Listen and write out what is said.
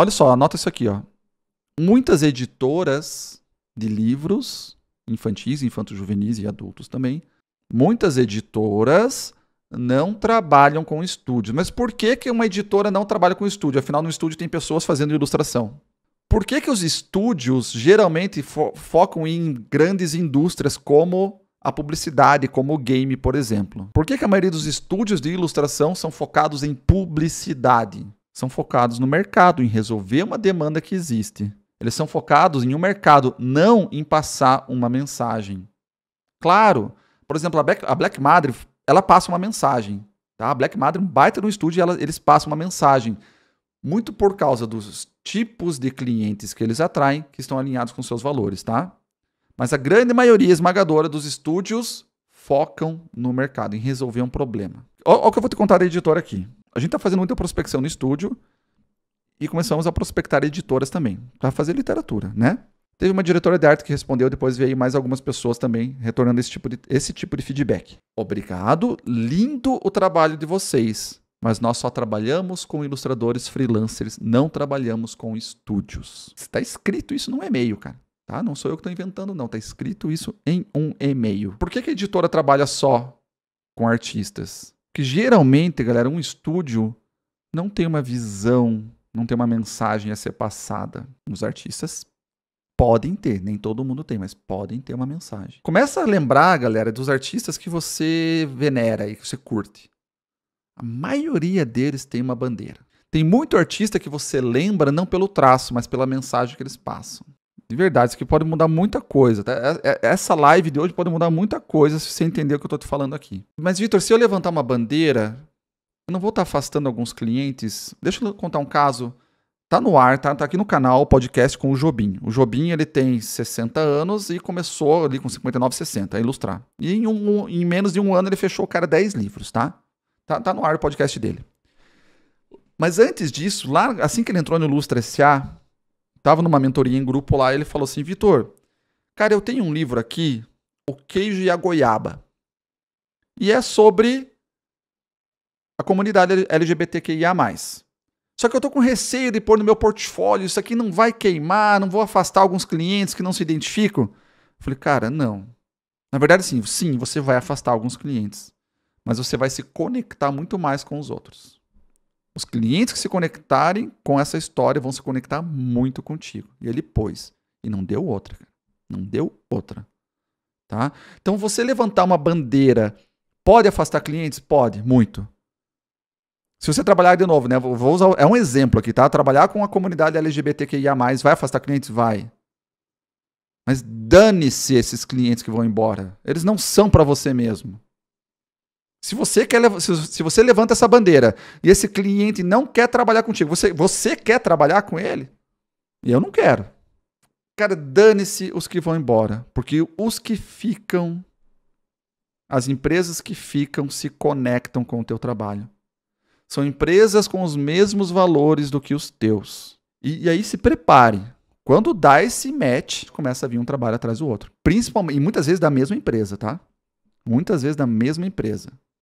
Olha só, anota isso aqui, ó. Muitas editoras de livros infantis, infantos juvenis e adultos também, muitas editoras não trabalham com estúdios. Mas por que, que uma editora não trabalha com estúdio? Afinal, no estúdio tem pessoas fazendo ilustração. Por que, que os estúdios geralmente fo focam em grandes indústrias como a publicidade, como o game, por exemplo? Por que, que a maioria dos estúdios de ilustração são focados em publicidade? são focados no mercado, em resolver uma demanda que existe. Eles são focados em um mercado, não em passar uma mensagem. Claro, por exemplo, a Black, a Black Madre, ela passa uma mensagem. Tá? A Black Madre, um baita no estúdio, ela, eles passam uma mensagem. Muito por causa dos tipos de clientes que eles atraem, que estão alinhados com seus valores, tá? Mas a grande maioria esmagadora dos estúdios focam no mercado, em resolver um problema. Olha o que eu vou te contar da editora aqui a gente está fazendo muita prospecção no estúdio e começamos a prospectar editoras também, para fazer literatura, né? Teve uma diretora de arte que respondeu, depois veio mais algumas pessoas também retornando esse tipo de, esse tipo de feedback. Obrigado, lindo o trabalho de vocês, mas nós só trabalhamos com ilustradores freelancers, não trabalhamos com estúdios. Está escrito isso num e-mail, cara. Tá? Não sou eu que estou inventando, não. Está escrito isso em um e-mail. Por que, que a editora trabalha só com artistas? Porque geralmente, galera, um estúdio não tem uma visão, não tem uma mensagem a ser passada. Os artistas podem ter, nem todo mundo tem, mas podem ter uma mensagem. Começa a lembrar, galera, dos artistas que você venera e que você curte. A maioria deles tem uma bandeira. Tem muito artista que você lembra não pelo traço, mas pela mensagem que eles passam. De verdade, isso aqui pode mudar muita coisa. Tá? É, é, essa live de hoje pode mudar muita coisa se você entender o que eu estou te falando aqui. Mas, Vitor, se eu levantar uma bandeira, eu não vou estar tá afastando alguns clientes. Deixa eu contar um caso. Tá no ar, tá, tá aqui no canal, podcast com o Jobim. O Jobim, ele tem 60 anos e começou ali com 59, 60, a ilustrar. E em, um, em menos de um ano ele fechou, cara, 10 livros, tá? Tá, tá no ar o podcast dele. Mas antes disso, lá, assim que ele entrou no Ilustra S.A., estava numa mentoria em grupo lá, ele falou assim: Vitor, cara, eu tenho um livro aqui, O Queijo e a Goiaba. E é sobre a comunidade LGBTQIA. Só que eu tô com receio de pôr no meu portfólio, isso aqui não vai queimar, não vou afastar alguns clientes que não se identificam. Eu falei, cara, não. Na verdade, sim, sim, você vai afastar alguns clientes, mas você vai se conectar muito mais com os outros. Os clientes que se conectarem com essa história vão se conectar muito contigo. E ele pôs. E não deu outra, Não deu outra. Tá? Então você levantar uma bandeira pode afastar clientes? Pode, muito. Se você trabalhar de novo, né? Vou usar, é um exemplo aqui, tá? Trabalhar com a comunidade LGBTQIA, vai afastar clientes? Vai. Mas dane-se esses clientes que vão embora. Eles não são para você mesmo. Se você, quer, se você levanta essa bandeira e esse cliente não quer trabalhar contigo, você, você quer trabalhar com ele? E eu não quero. Cara, dane-se os que vão embora. Porque os que ficam, as empresas que ficam, se conectam com o teu trabalho. São empresas com os mesmos valores do que os teus. E, e aí se prepare. Quando dá esse match, começa a vir um trabalho atrás do outro. Principalmente, e muitas vezes da mesma empresa, tá? Muitas vezes da mesma empresa.